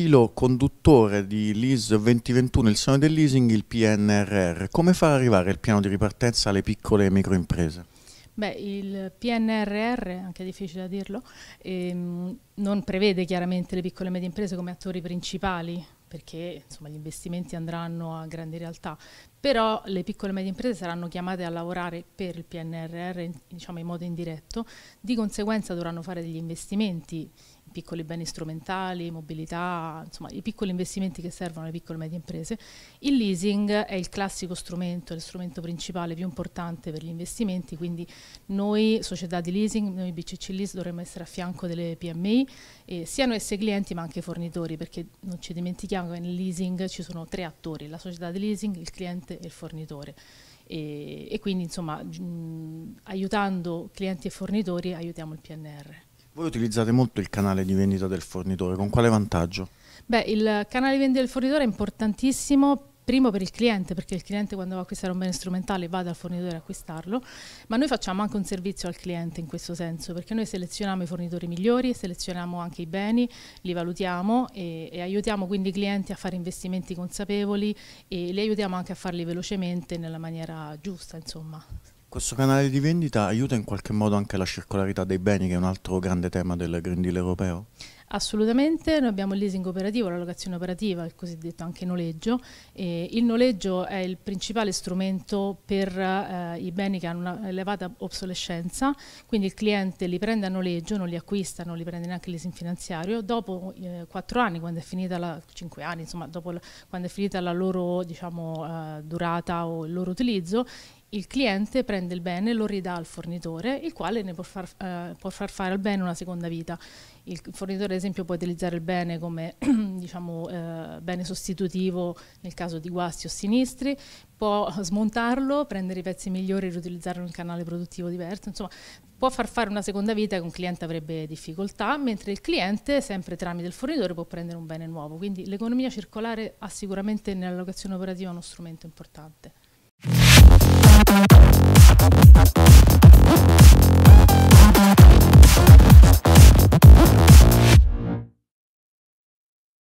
filo conduttore di LIS 2021, il sogno del leasing, il PNRR. Come far arrivare il piano di ripartenza alle piccole e micro imprese? Beh, il PNRR, anche difficile da dirlo, ehm, non prevede chiaramente le piccole e medie imprese come attori principali perché insomma, gli investimenti andranno a grandi realtà, però le piccole e medie imprese saranno chiamate a lavorare per il PNRR diciamo, in modo indiretto, di conseguenza dovranno fare degli investimenti piccoli beni strumentali, mobilità, insomma i piccoli investimenti che servono alle piccole e medie imprese. Il leasing è il classico strumento, lo strumento principale più importante per gli investimenti, quindi noi società di leasing, noi BCC Lease dovremmo essere a fianco delle PMI, eh, siano esse clienti ma anche fornitori, perché non ci dimentichiamo che nel leasing ci sono tre attori, la società di leasing, il cliente e il fornitore. E, e quindi insomma mh, aiutando clienti e fornitori aiutiamo il PNR. Voi utilizzate molto il canale di vendita del fornitore, con quale vantaggio? Beh, il canale di vendita del fornitore è importantissimo primo per il cliente, perché il cliente quando va a acquistare un bene strumentale va dal fornitore a acquistarlo, ma noi facciamo anche un servizio al cliente in questo senso, perché noi selezioniamo i fornitori migliori, selezioniamo anche i beni, li valutiamo e, e aiutiamo quindi i clienti a fare investimenti consapevoli e li aiutiamo anche a farli velocemente nella maniera giusta, insomma. Questo canale di vendita aiuta in qualche modo anche la circolarità dei beni, che è un altro grande tema del Green Deal europeo? Assolutamente, noi abbiamo il leasing operativo, la locazione operativa, il cosiddetto anche noleggio. E il noleggio è il principale strumento per eh, i beni che hanno un'elevata obsolescenza, quindi il cliente li prende a noleggio, non li acquista, non li prende neanche il leasing finanziario, dopo eh, anni, quando è finita la, 5 anni, insomma, dopo la, quando è finita la loro diciamo, eh, durata o il loro utilizzo, il cliente prende il bene, lo ridà al fornitore, il quale ne può far, eh, può far fare al bene una seconda vita. Il fornitore, ad esempio, può utilizzare il bene come diciamo, eh, bene sostitutivo nel caso di guasti o sinistri, può smontarlo, prendere i pezzi migliori e riutilizzarlo in un canale produttivo diverso, insomma può far fare una seconda vita che un cliente avrebbe difficoltà, mentre il cliente, sempre tramite il fornitore, può prendere un bene nuovo. Quindi l'economia circolare ha sicuramente nell'allocazione operativa uno strumento importante.